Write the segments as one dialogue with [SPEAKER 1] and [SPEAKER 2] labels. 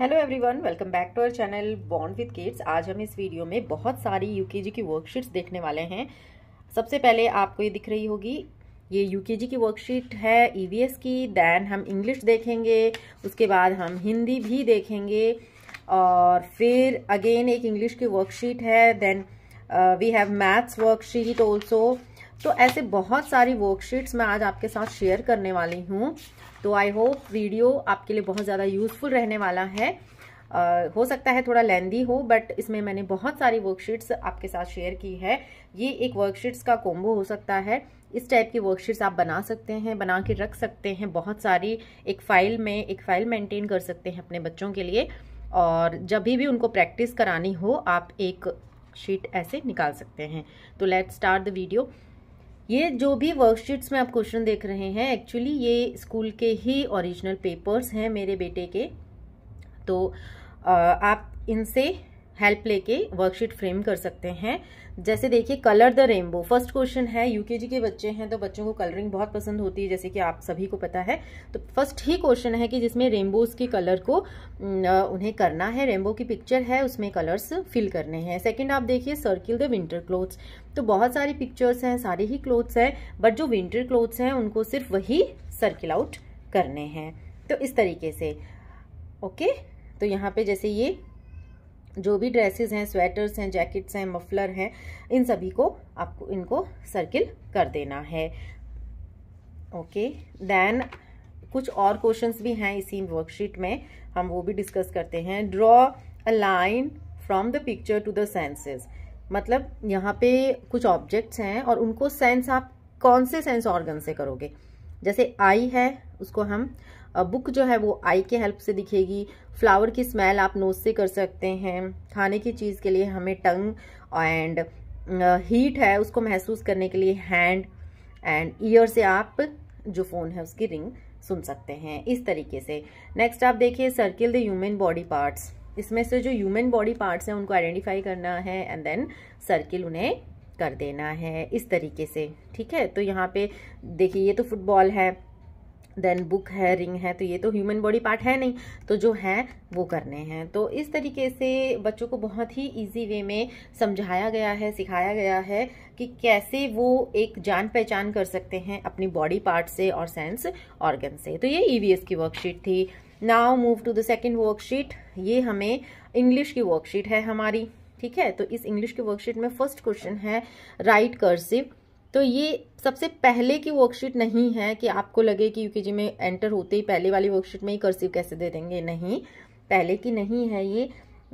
[SPEAKER 1] Hello everyone welcome back to our channel bond with kids आज हम इस video में बहुत सारी यूकेजी की वर्कशीट्स देखने वाले हैं सबसे पहले आपको ये दिख रही होगी ये यूकेजी की वर्कशीट है ईवीएस e की दैन हम इंग्लिश देखेंगे उसके बाद हम हिंदी भी देखेंगे और फिर अगेन एक इंग्लिश की वर्कशीट है then we have maths worksheet also तो ऐसे बहुत सारी वर्कशीट्स मैं आज आपके साथ शेयर करने वाली हूँ तो आई होप वीडियो आपके लिए बहुत ज़्यादा यूज़फुल रहने वाला है Uh, हो सकता है थोड़ा लेंदी हो बट इसमें मैंने बहुत सारी वर्कशीट्स आपके साथ शेयर की है ये एक वर्कशीट्स का कॉम्बो हो सकता है इस टाइप की वर्कशीट्स आप बना सकते हैं बना के रख सकते हैं बहुत सारी एक फ़ाइल में एक फ़ाइल मेंटेन कर सकते हैं अपने बच्चों के लिए और जब भी उनको प्रैक्टिस करानी हो आप एक शीट ऐसे निकाल सकते हैं तो लेट्स स्टार्ट द वीडियो ये जो भी वर्कशीट्स में आप क्वेश्चन देख रहे हैं एक्चुअली ये स्कूल के ही ओरिजिनल पेपर्स हैं मेरे बेटे के तो आप इनसे हेल्प लेके वर्कशीट फ्रेम कर सकते हैं जैसे देखिए colour the rainbow first question है यूकेजी के बच्चे हैं तो बच्चों को कलरिंग बहुत पसंद होती है जैसे कि आप सभी को पता है तो फर्स्ट ही क्वेश्चन है कि जिसमें रेनबोज के कलर को उन्हें करना है रेनबो की पिक्चर है उसमें कलर्स फिल करने हैं सेकंड आप देखिए सर्किल द विंटर क्लोथ्स तो बहुत सारी पिक्चर्स हैं सारे ही क्लोथ्स हैं बट जो विंटर क्लोथ्स हैं उनको सिर्फ वही सर्किल आउट करने हैं तो इस तरीके से ओके तो यहाँ पे जैसे ये जो भी ड्रेसेस हैं स्वेटर्स हैं जैकेट्स हैं मफलर हैं इन सभी को आपको इनको सर्किल कर देना है ओके देन कुछ और क्वेश्चंस भी हैं इसी वर्कशीट में हम वो भी डिस्कस करते हैं draw a line from the picture to the senses मतलब यहाँ पे कुछ ऑब्जेक्ट्स हैं और उनको सेंस आप कौन से सेंस ऑर्गन से करोगे जैसे आई है उसको हम बुक जो है वो आई के हेल्प से दिखेगी फ्लावर की स्मेल आप नोज से कर सकते हैं खाने की चीज़ के लिए हमें टंग एंड हीट है उसको महसूस करने के लिए हैंड एंड ईयर से आप जो फ़ोन है उसकी रिंग सुन सकते हैं इस तरीके से नेक्स्ट आप देखिए circle the human body parts इसमें से जो ह्यूमन बॉडी पार्ट्स हैं उनको आइडेंटिफाई करना है एंड देन सर्किल उन्हें कर देना है इस तरीके से ठीक है तो यहाँ पे देखिए ये तो फुटबॉल है देन बुक है रिंग है तो ये तो ह्यूमन बॉडी पार्ट है नहीं तो जो है वो करने हैं तो इस तरीके से बच्चों को बहुत ही इजी वे में समझाया गया है सिखाया गया है कि कैसे वो एक जान पहचान कर सकते हैं अपनी बॉडी पार्ट से और सेंस ऑर्गन से तो ये ईवीएस e की वर्कशीट थी now move to the second worksheet ये हमें इंग्लिश की वर्कशीट है हमारी ठीक है तो इस इंग्लिश की वर्कशीट में फर्स्ट क्वेश्चन है राइट कर्सिव तो ये सबसे पहले की वर्कशीट नहीं है कि आपको लगे कि यूकेजी में एंटर होते ही पहले वाली वर्कशीट में ही कर्सिव कैसे दे देंगे नहीं पहले की नहीं है ये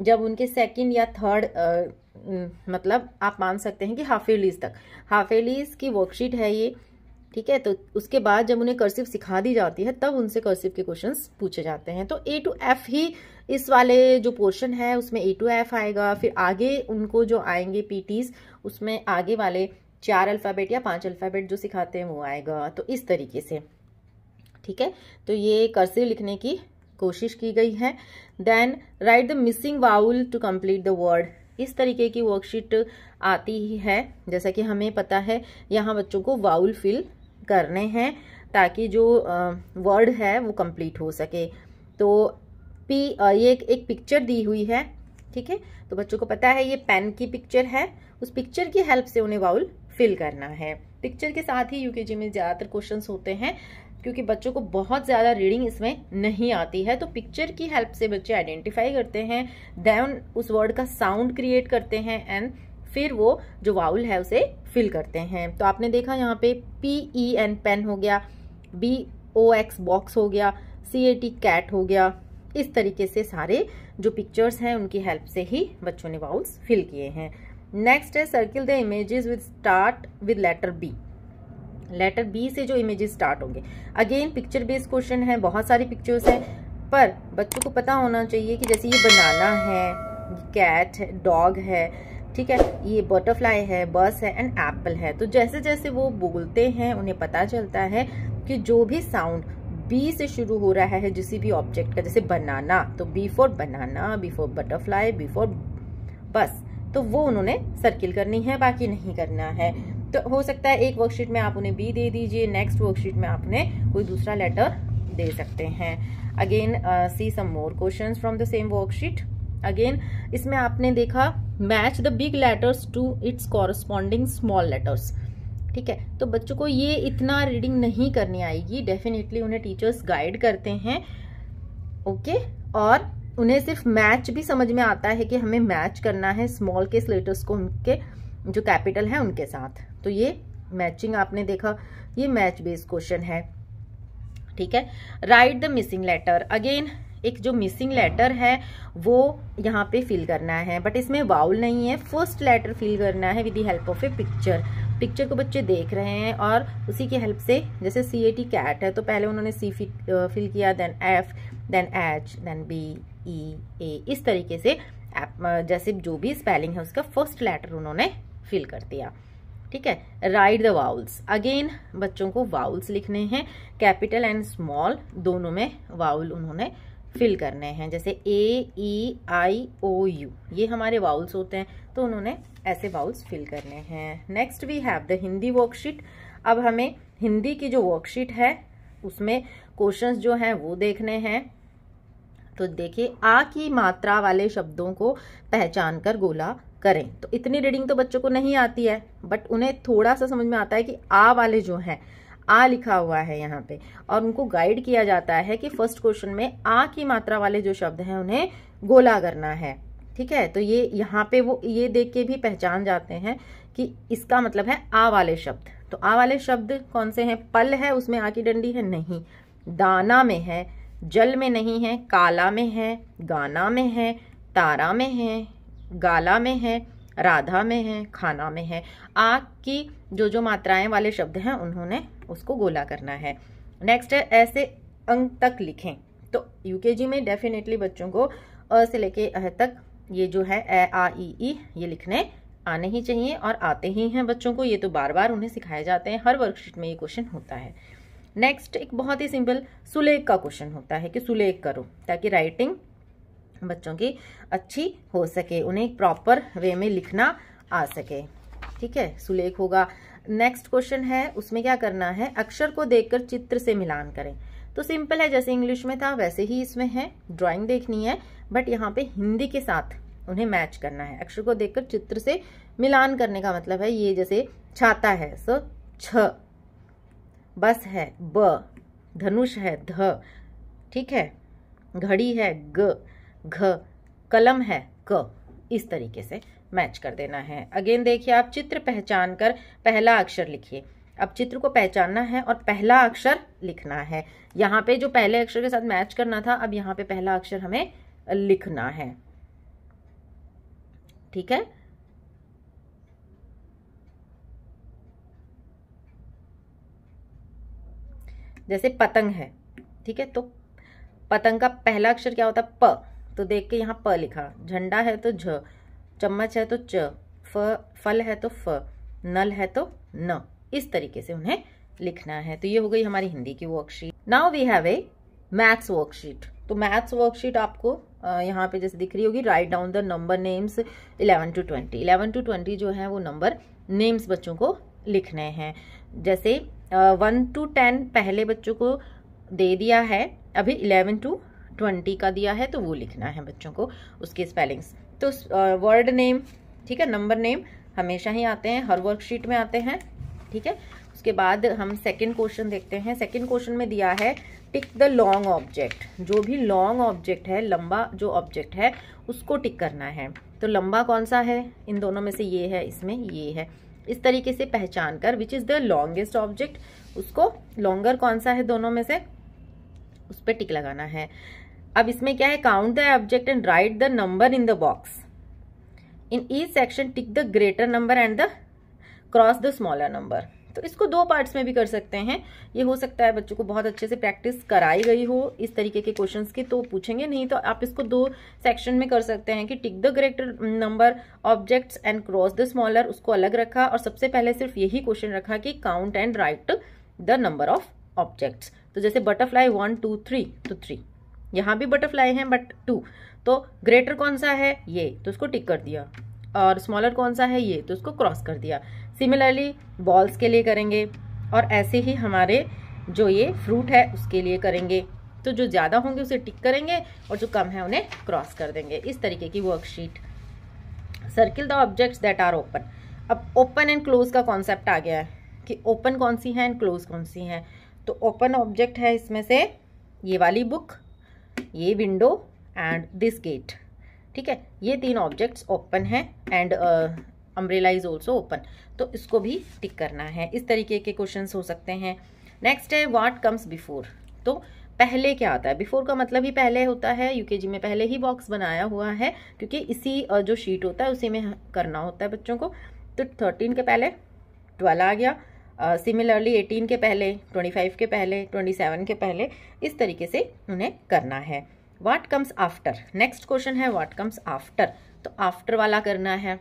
[SPEAKER 1] जब उनके सेकंड या थर्ड मतलब आप मान सकते हैं कि हाफ एलीज तक हाफ एलीज की वर्कशीट है ये ठीक है तो उसके बाद जब उन्हें कर्सिव सिखा दी जाती है तब उनसे कर्सिव के क्वेश्चंस पूछे जाते हैं तो ए टू एफ ही इस वाले जो पोर्शन है उसमें ए टू एफ आएगा फिर आगे उनको जो आएंगे पीटीज उसमें आगे वाले चार अल्फ़ाबेट या पांच अल्फ़ाबेट जो सिखाते हैं वो आएगा तो इस तरीके से ठीक है तो ये कर्सिव लिखने की कोशिश की गई है then write the missing vowel to complete the word इस तरीके की वर्कशीट आती ही है जैसा कि हमें पता है यहाँ बच्चों को वाउल फिल करने हैं ताकि जो वर्ड है वो कम्प्लीट हो सके तो पी ये एक पिक्चर दी हुई है ठीक है तो बच्चों को पता है ये पेन की पिक्चर है उस पिक्चर की हेल्प से उन्हें वाउल फिल करना है पिक्चर के साथ ही यूकेजी में ज़्यादातर क्वेश्चन होते हैं क्योंकि बच्चों को बहुत ज़्यादा रीडिंग इसमें नहीं आती है तो पिक्चर की हेल्प से बच्चे आइडेंटिफाई करते हैं देन उस वर्ड का साउंड क्रिएट करते हैं एंड फिर वो जो वाउल है उसे फिल करते हैं तो आपने देखा यहाँ पे पी ई एन पेन हो गया बी ओ एक्स बॉक्स हो गया सी ए टी कैट हो गया इस तरीके से सारे जो पिक्चर्स हैं उनकी हेल्प से ही बच्चों ने वाउल्स फिल किए हैं नेक्स्ट है circle the images with start with letter B letter B से जो इमेजेस स्टार्ट होंगे अगेन पिक्चर बेस्ड क्वेश्चन है बहुत सारी पिक्चर्स हैं पर बच्चों को पता होना चाहिए कि जैसे ये बनाना है कैट है डॉग है ठीक है ये बटरफ्लाई है बस है एंड एप्पल है तो जैसे जैसे वो बोलते हैं उन्हें पता चलता है कि जो भी साउंड बी से शुरू हो रहा है जिस भी ऑब्जेक्ट का जैसे बनाना तो B for banana B for butterfly B for bus तो वो उन्होंने सर्किल करनी है बाकी नहीं करना है तो हो सकता है एक वर्कशीट में आप उन्हें बी दे दीजिए नेक्स्ट वर्कशीट में आपने कोई दूसरा लेटर दे सकते हैं again see some more questions from the same worksheet again इसमें आपने देखा match the big letters to its corresponding small letters ठीक है तो बच्चों को ये इतना रीडिंग नहीं करनी आएगी डेफिनेटली उन्हें टीचर्स गाइड करते हैं ओके okay? और उन्हें सिर्फ मैच भी समझ में आता है कि हमें मैच करना है स्मॉल केस लेटर्स को उनके जो कैपिटल है उनके साथ तो ये मैचिंग आपने देखा ये मैच बेस्ड क्वेश्चन है ठीक है write the missing letter again एक जो मिसिंग लेटर है वो यहाँ पे फिल करना है बट इसमें वाउल नहीं है फर्स्ट लेटर फिल करना है with the help of a picture picture को बच्चे देख रहे हैं और उसी की हेल्प से जैसे सी ए टी कैट है तो पहले उन्होंने सी फिल uh, किया then F then H then B E e, A इस तरीके से आप जैसे जो भी स्पेलिंग है उसका फर्स्ट लेटर उन्होंने फिल कर दिया ठीक है राइट द वाउल्स अगेन बच्चों को वाउल्स लिखने हैं कैपिटल एंड स्मॉल दोनों में वाउल उन्होंने फिल करने हैं जैसे ए ई आई ओ यू ये हमारे वाउल्स होते हैं तो उन्होंने ऐसे वाउल्स फिल करने हैं next we have the Hindi worksheet अब हमें हिंदी की जो वर्कशीट है उसमें क्वेश्चंस जो हैं वो देखने हैं तो देखिए आ की मात्रा वाले शब्दों को पहचान कर गोला करें तो इतनी रीडिंग तो बच्चों को नहीं आती है बट उन्हें थोड़ा सा समझ में आता है कि आ वाले जो हैं आ लिखा हुआ है यहाँ पे और उनको गाइड किया जाता है कि फर्स्ट क्वेश्चन में आ की मात्रा वाले जो शब्द हैं उन्हें गोला करना है ठीक है तो ये यहाँ पे वो ये देख के भी पहचान जाते हैं कि इसका मतलब है आ वाले शब्द तो आ वाले शब्द कौन से हैं पल है उसमें आ की डंडी है नहीं दाना में है जल में नहीं है काला में है गाना में है तारा में है गाला में है राधा में है खाना में है आग की जो जो मात्राएं वाले शब्द हैं उन्होंने उसको गोला करना है नेक्स्ट है ऐसे अंक तक लिखें तो यूकेजी में डेफिनेटली बच्चों को अ से लेके अह तक ये जो है ए आ ई ई ये लिखने आने ही चाहिए और आते ही हैं बच्चों को ये तो बार बार उन्हें सिखाए जाते हैं हर वर्कशीट में ये क्वेश्चन होता है नेक्स्ट एक बहुत ही सिंपल सुलेख का क्वेश्चन होता है कि सुलेख करो ताकि राइटिंग बच्चों की अच्छी हो सके उन्हें प्रॉपर वे में लिखना आ सके ठीक है सुलेख होगा नेक्स्ट क्वेश्चन है उसमें क्या करना है अक्षर को देखकर चित्र से मिलान करें तो सिंपल है जैसे इंग्लिश में था वैसे ही इसमें है ड्राइंग देखनी है बट यहाँ पे हिंदी के साथ उन्हें मैच करना है अक्षर को देखकर चित्र से मिलान करने का मतलब है ये जैसे छाता है सो छ बस है ब धनुष है ध ठीक है घड़ी है ग घ कलम है क इस तरीके से मैच कर देना है अगेन देखिए आप चित्र पहचान कर पहला अक्षर लिखिए अब चित्र को पहचानना है और पहला अक्षर लिखना है यहाँ पे जो पहले अक्षर के साथ मैच करना था अब यहाँ पे पहला अक्षर हमें लिखना है ठीक है जैसे पतंग है ठीक है तो पतंग का पहला अक्षर क्या होता है प तो देख के यहाँ प लिखा झंडा है तो झ चम्मच है तो च फ फल है तो फ नल है तो न इस तरीके से उन्हें लिखना है तो ये हो गई हमारी हिंदी की worksheet now we have a maths worksheet तो मैथ्स वर्कशीट आपको यहाँ पे जैसे दिख रही होगी write down the number names eleven to twenty eleven to twenty जो है वो नंबर नेम्स बच्चों को लिखने हैं जैसे वन टू टेन पहले बच्चों को दे दिया है अभी इलेवन टू ट्वेंटी का दिया है तो वो लिखना है बच्चों को उसके स्पेलिंग्स तो वर्ड नेम ठीक है नंबर नेम हमेशा ही आते हैं हर वर्कशीट में आते हैं ठीक है उसके बाद हम सेकंड क्वेश्चन देखते हैं सेकंड क्वेश्चन में दिया है टिक द लॉन्ग ऑब्जेक्ट जो भी लॉन्ग ऑब्जेक्ट है लंबा जो ऑब्जेक्ट है उसको टिक करना है तो लंबा कौन सा है इन दोनों में से ये है इसमें ये है इस तरीके से पहचान कर which is the longest object उसको लॉन्गर कौन सा है दोनों में से उस पर टिक लगाना है अब इसमें क्या है count the object and write the number in the box in E section tick the greater number and the cross the smaller number तो इसको दो पार्ट्स में भी कर सकते हैं ये हो सकता है बच्चों को बहुत अच्छे से प्रैक्टिस कराई गई हो इस तरीके के क्वेश्चंस की तो पूछेंगे नहीं तो आप इसको दो सेक्शन में कर सकते हैं कि tick the greater number objects and cross the smaller उसको अलग रखा और सबसे पहले सिर्फ यही क्वेश्चन रखा कि count and write the number of objects तो जैसे बटरफ्लाई वन टू थ्री तो थ्री यहाँ भी बटरफ्लाई है बट टू तो ग्रेटर कौन सा है ये तो उसको टिक कर दिया और स्मॉलर कौन सा है ये तो उसको क्रॉस कर दिया सिमिलरली बॉल्स के लिए करेंगे और ऐसे ही हमारे जो ये फ्रूट है उसके लिए करेंगे तो जो ज़्यादा होंगे उसे टिक करेंगे और जो कम है उन्हें क्रॉस कर देंगे इस तरीके की worksheet circle the objects that are open अब ओपन एंड क्लोज का कॉन्सेप्ट आ गया है कि ओपन कौन सी है एंड क्लोज कौन सी है तो ओपन ऑब्जेक्ट है इसमें से ये वाली बुक ये विंडो एंड दिस गेट ठीक है ये तीन ऑब्जेक्ट्स ओपन हैं and umbrella is also open तो इसको भी टिक करना है इस तरीके के क्वेश्चन हो सकते हैं नेक्स्ट है वाट कम्स बिफोर तो पहले क्या आता है बिफोर का मतलब ही पहले होता है यूकेजी में पहले ही बॉक्स बनाया हुआ है क्योंकि इसी जो शीट होता है उसी में करना होता है बच्चों को तो थर्टीन के पहले ट्वेल्व आ गया सिमिलरली uh, एटीन के पहले ट्वेंटी फाइव के पहले ट्वेंटी सेवन के पहले इस तरीके से उन्हें करना है what comes after next question है वाट कम्स आफ्टर तो आफ्टर वाला करना है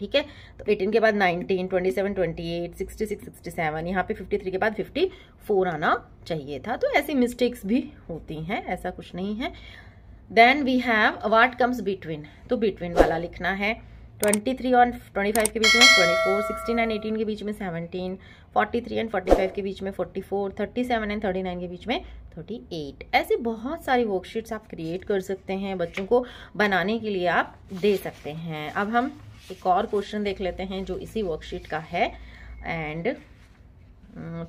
[SPEAKER 1] ठीक है तो 18 के बाद 19, 27, 28, 66, 67 यहाँ पे 53 के बाद 54 आना चाहिए था तो ऐसी मिस्टेक्स भी होती हैं ऐसा कुछ नहीं है then we have what comes between तो बिटवीन वाला लिखना है 23 और 25 के बीच में 24, सिक्सटी एंड 18 के बीच में 17, 43 एंड 45 के बीच में 44, 37 एंड 39 के बीच में 38 ऐसे बहुत सारी वर्कशीट्स आप क्रिएट कर सकते हैं बच्चों को बनाने के लिए आप दे सकते हैं अब हम एक और क्वेश्चन देख लेते हैं जो इसी वर्कशीट का है and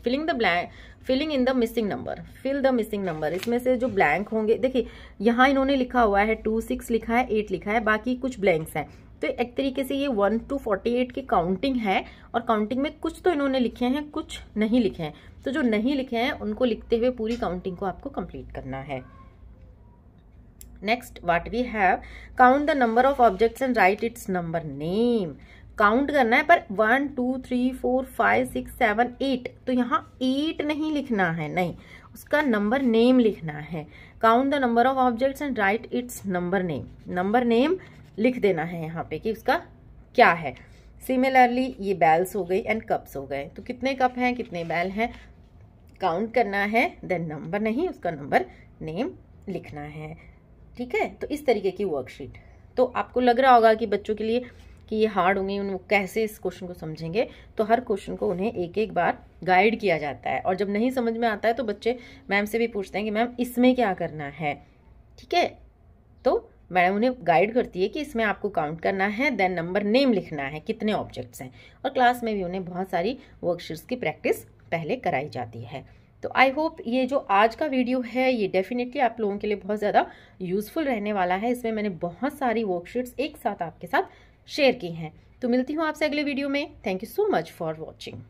[SPEAKER 1] filling the blank filling in the missing number fill the missing number इसमें से जो ब्लैंक होंगे देखिए यहाँ इन्होंने लिखा हुआ है टू सिक्स लिखा है एट लिखा है बाकी कुछ ब्लैंक्स हैं तो एक तरीके से ये वन टू फोर्टी एट की काउंटिंग है और काउंटिंग में कुछ तो इन्होंने लिखे हैं कुछ नहीं लिखे हैं तो जो नहीं लिखे हैं उनको लिखते हुए पूरी काउंटिंग को आपको कंप्लीट करना है next what we have count the number of objects and write its number name count करना है पर one two three four five six seven eight तो यहाँ एट नहीं लिखना है नहीं उसका नंबर नेम लिखना है count the number of objects and write its number name number name लिख देना है यहाँ पे कि उसका क्या है सिमिलरली ये बैल्स हो गई एंड कप्स हो गए तो कितने कप हैं कितने बैल हैं काउंट करना है देन नंबर नहीं उसका नंबर नेम लिखना है ठीक है तो इस तरीके की वर्कशीट तो आपको लग रहा होगा कि बच्चों के लिए कि ये हार्ड होंगे उन कैसे इस क्वेश्चन को समझेंगे तो हर क्वेश्चन को उन्हें एक एक बार गाइड किया जाता है और जब नहीं समझ में आता है तो बच्चे मैम से भी पूछते हैं कि मैम इसमें क्या करना है ठीक है तो मैडम उन्हें गाइड करती है कि इसमें आपको काउंट करना है देन नंबर नेम लिखना है कितने ऑब्जेक्ट्स हैं और क्लास में भी उन्हें बहुत सारी वर्कशीट्स की प्रैक्टिस पहले कराई जाती है तो आई होप ये जो आज का वीडियो है ये डेफिनेटली आप लोगों के लिए बहुत ज़्यादा यूज़फुल रहने वाला है इसमें मैंने बहुत सारी वर्कशीट्स एक साथ आपके साथ शेयर की हैं तो मिलती हूँ आपसे अगले वीडियो में thank you so much for watching